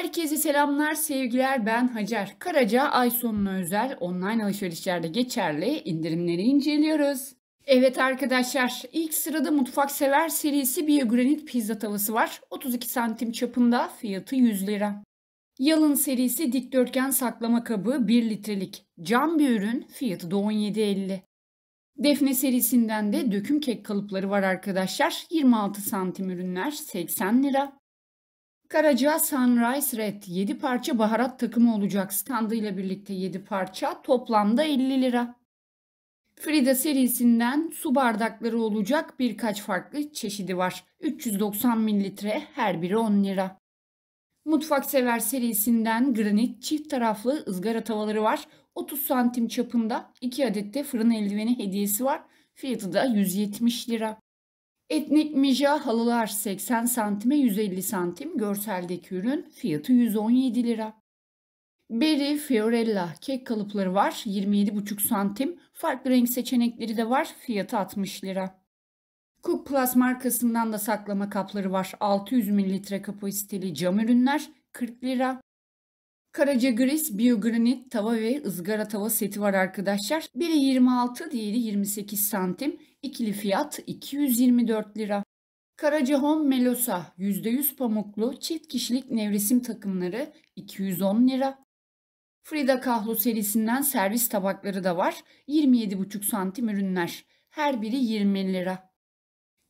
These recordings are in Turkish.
Herkese selamlar, sevgiler. Ben Hacer Karaca. Ay sonuna özel online alışverişlerde geçerli indirimleri inceliyoruz. Evet arkadaşlar, ilk sırada mutfak sever serisi biyogranit pizza tavası var. 32 santim çapında, fiyatı 100 lira. Yalın serisi dikdörtgen saklama kabı 1 litrelik. Cam bir ürün, fiyatı da 17.50. Defne serisinden de döküm kek kalıpları var arkadaşlar. 26 santim ürünler 80 lira. Karaca Sunrise Red 7 parça baharat takımı olacak standıyla birlikte 7 parça toplamda 50 lira. Frida serisinden su bardakları olacak birkaç farklı çeşidi var. 390 mililitre her biri 10 lira. Mutfak Sever serisinden granit çift taraflı ızgara tavaları var. 30 santim çapında 2 adet de fırın eldiveni hediyesi var. Fiyatı da 170 lira. Etnik mija halılar 80 santime 150 santim. Görseldeki ürün fiyatı 117 lira. Beri Fiorella kek kalıpları var. 27,5 santim. Farklı renk seçenekleri de var. Fiyatı 60 lira. Cook Plus markasından da saklama kapları var. 600 mililitre kapasiteli cam ürünler 40 lira. Karaca Gris biyogranit tava ve ızgara tava seti var arkadaşlar. Biri 26, diğeri 28 santim. İkili fiyat 224 lira. Karaca Home Melosa %100 pamuklu çift kişilik nevresim takımları 210 lira. Frida Kahlo serisinden servis tabakları da var. 27,5 santim ürünler. Her biri 20 lira.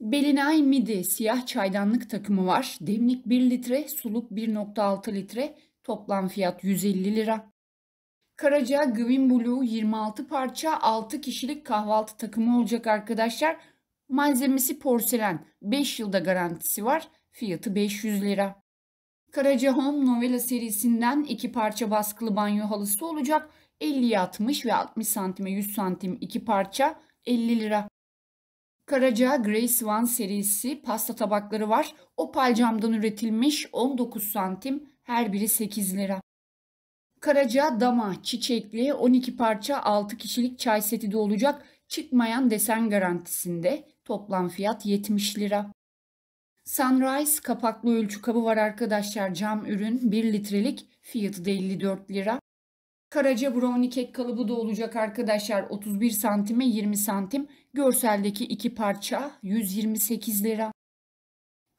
Belinay Midi siyah çaydanlık takımı var. Demlik 1 litre, suluk 1.6 litre, Toplam fiyat 150 lira. Karaca Green Blue 26 parça 6 kişilik kahvaltı takımı olacak arkadaşlar. Malzemesi porselen. 5 yılda garantisi var. Fiyatı 500 lira. Karaca Home Novela serisinden 2 parça baskılı banyo halısı olacak. 50'ye 60 ve 60 santime 100 santim 2 parça 50 lira. Karaca Grace One serisi pasta tabakları var. Opal camdan üretilmiş 19 santim her biri 8 lira. Karaca dama çiçekli 12 parça 6 kişilik çay seti de olacak. Çıkmayan desen garantisinde toplam fiyat 70 lira. Sunrise kapaklı ölçü kabı var arkadaşlar. Cam ürün 1 litrelik fiyatı da 54 lira. Karaca brownie kek kalıbı da olacak arkadaşlar. 31 santime 20 santim. Görseldeki iki parça 128 lira.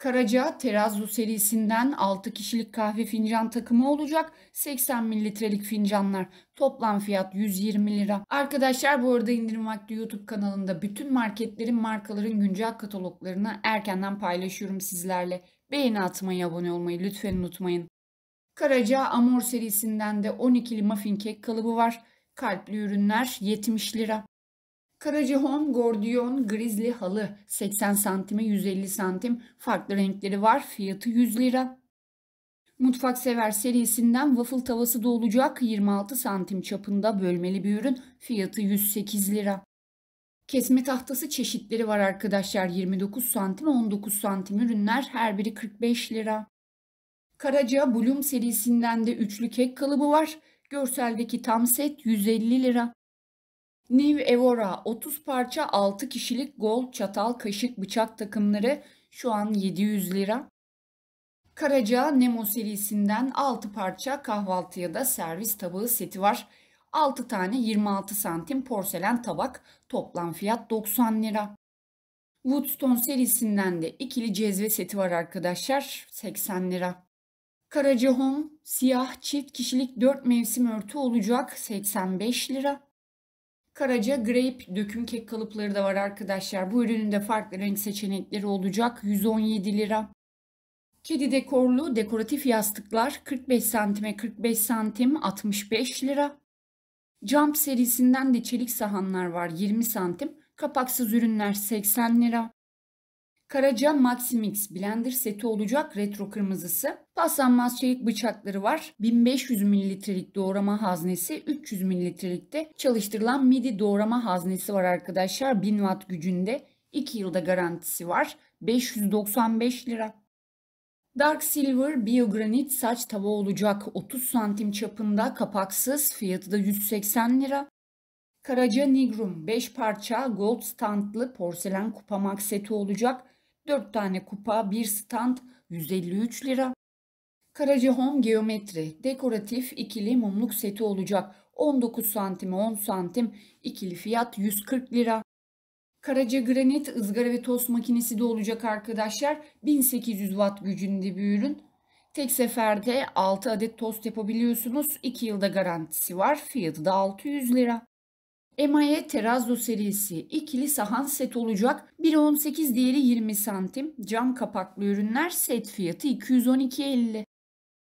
Karaca Terazu serisinden 6 kişilik kahve fincan takımı olacak. 80 mililitrelik fincanlar. Toplam fiyat 120 lira. Arkadaşlar bu arada indirim vakti YouTube kanalında bütün marketlerin markaların güncel kataloglarını erkenden paylaşıyorum sizlerle. Beğeni atmayı, abone olmayı lütfen unutmayın. Karaca Amor serisinden de 12'li muffin kek kalıbı var. Kalpli ürünler 70 lira. Karacahon, gordiyon, grizli halı 80 santime 150 santim farklı renkleri var. Fiyatı 100 lira. Mutfak sever serisinden waffle tavası da olacak 26 santim çapında bölmeli bir ürün. Fiyatı 108 lira. Kesme tahtası çeşitleri var arkadaşlar. 29 santim 19 santim ürünler her biri 45 lira. Karaca Bloom serisinden de üçlü kek kalıbı var. Görseldeki tam set 150 lira. New Evora 30 parça 6 kişilik gol, çatal, kaşık, bıçak takımları şu an 700 lira. Karaca Nemo serisinden 6 parça kahvaltıya da servis tabağı seti var. 6 tane 26 santim porselen tabak toplam fiyat 90 lira. Woodstone serisinden de ikili cezve seti var arkadaşlar 80 lira. Karaca Home siyah çift kişilik 4 mevsim örtü olacak 85 lira. Karaca Grape döküm kek kalıpları da var arkadaşlar. Bu ürünün de farklı renk seçenekleri olacak. 117 lira. Kedi dekorlu dekoratif yastıklar 45 santime 45 santim 65 lira. Jump serisinden de çelik sahanlar var 20 santim. Kapaksız ürünler 80 lira. Karaca Maximix blender seti olacak retro kırmızısı. Paslanmaz çelik bıçakları var. 1500 mililitrelik doğrama haznesi, 300 mililitrelikte çalıştırılan midi doğrama haznesi var arkadaşlar. 1000 watt gücünde 2 yılda garantisi var. 595 lira. Dark Silver Biogranit saç tava olacak. 30 santim çapında kapaksız fiyatı da 180 lira. Karaca Nigrum 5 parça gold standlı porselen kupamak seti olacak. 4 tane kupa, 1 stand 153 lira. Karaca Home Geometri dekoratif ikili mumluk seti olacak. 19 santim, 10 santim ikili fiyat 140 lira. Karaca granit ızgara ve tost makinesi de olacak arkadaşlar. 1800 watt gücünde bir ürün. Tek seferde 6 adet tost yapabiliyorsunuz. 2 yılda garantisi var. Fiyatı da 600 lira. Emaye Terrazzo serisi ikili sahan set olacak. Biri 18 diğeri 20 santim. Cam kapaklı ürünler set fiyatı 212.50.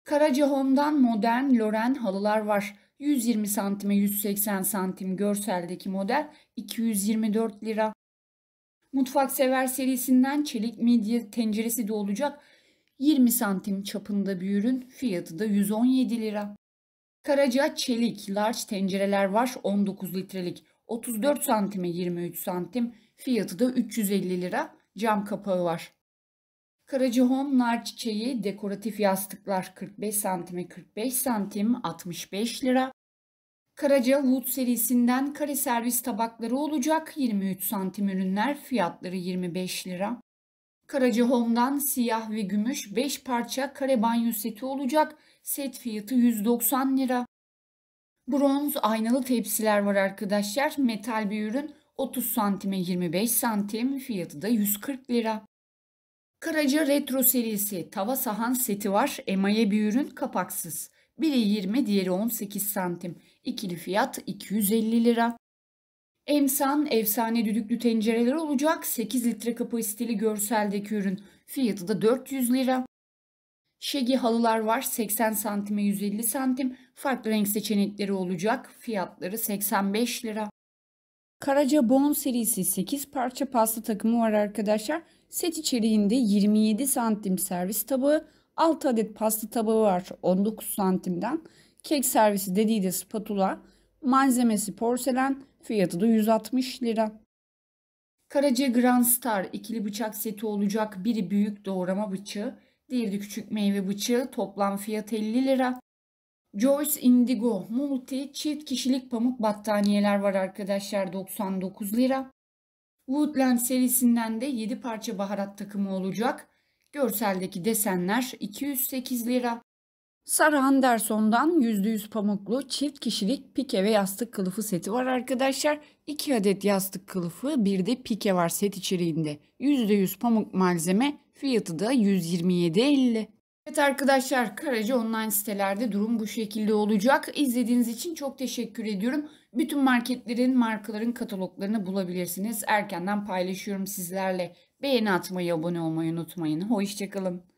Karaca modern Loren halılar var. 120 santime 180 santim görseldeki model 224 lira. Mutfak sever serisinden çelik midye tenceresi de olacak. 20 santim çapında bir ürün fiyatı da 117 lira. Karaca çelik, large tencereler var 19 litrelik. 34 santime 23 santim. Fiyatı da 350 lira. Cam kapağı var. Karaca Home nar çiçeği dekoratif yastıklar 45 santime 45 santim 65 lira. Karaca Wood serisinden kare servis tabakları olacak 23 santim ürünler fiyatları 25 lira. Karaca Home'dan siyah ve gümüş 5 parça kare banyo seti olacak Set fiyatı 190 lira. Bronz aynalı tepsiler var arkadaşlar. Metal bir ürün 30 santime 25 santim fiyatı da 140 lira. Karaca Retro serisi tava sahan seti var. Emaye bir ürün kapaksız. Biri 20 diğeri 18 santim. İkili fiyat 250 lira. Emsan efsane düdüklü tencereler olacak. 8 litre kapasiteli görseldeki ürün. Fiyatı da 400 lira. Şegi halılar var 80 santime 150 santim. Farklı renk seçenekleri olacak. Fiyatları 85 lira. Karaca Bon serisi 8 parça pasta takımı var arkadaşlar. Set içeriğinde 27 santim servis tabağı, 6 adet pasta tabağı var 19 santimden. Kek servisi dediği de spatula. Malzemesi porselen, fiyatı da 160 lira. Karaca Grand Star ikili bıçak seti olacak. Biri büyük doğrama bıçağı, Diğeri küçük meyve bıçağı toplam fiyat 50 lira. Joyce Indigo Multi çift kişilik pamuk battaniyeler var arkadaşlar 99 lira. Woodland serisinden de 7 parça baharat takımı olacak. Görseldeki desenler 208 lira. Sarah Anderson'dan %100 pamuklu çift kişilik pike ve yastık kılıfı seti var arkadaşlar. 2 adet yastık kılıfı bir de pike var set içeriğinde. %100 pamuk malzeme Fiyatı da 127.50. Evet arkadaşlar Karaca online sitelerde durum bu şekilde olacak. İzlediğiniz için çok teşekkür ediyorum. Bütün marketlerin, markaların kataloglarını bulabilirsiniz. Erkenden paylaşıyorum sizlerle. Beğeni atmayı, abone olmayı unutmayın. Hoşçakalın.